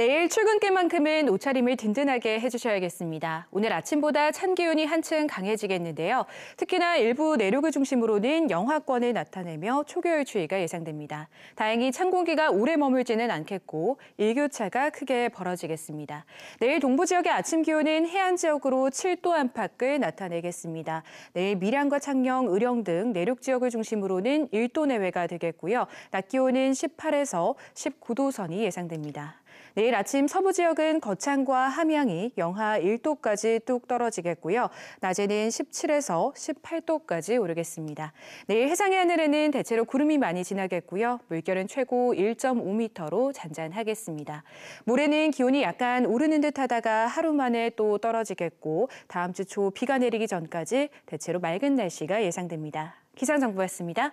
내일 출근길만큼은 옷차림을 든든하게 해주셔야겠습니다. 오늘 아침보다 찬 기운이 한층 강해지겠는데요. 특히나 일부 내륙을 중심으로는 영하권을 나타내며 초겨울 추위가 예상됩니다. 다행히 찬 공기가 오래 머물지는 않겠고 일교차가 크게 벌어지겠습니다. 내일 동부 지역의 아침 기온은 해안 지역으로 7도 안팎을 나타내겠습니다. 내일 밀양과 창녕, 의령 등 내륙 지역을 중심으로는 1도 내외가 되겠고요. 낮 기온은 18에서 19도 선이 예상됩니다. 내일 아침 서부 지역은 거창과 함양이 영하 1도까지 뚝 떨어지겠고요. 낮에는 17에서 18도까지 오르겠습니다. 내일 해상의 하늘에는 대체로 구름이 많이 지나겠고요. 물결은 최고 1.5m로 잔잔하겠습니다. 모레는 기온이 약간 오르는 듯 하다가 하루 만에 또 떨어지겠고 다음 주 초 비가 내리기 전까지 대체로 맑은 날씨가 예상됩니다. 기상정보였습니다.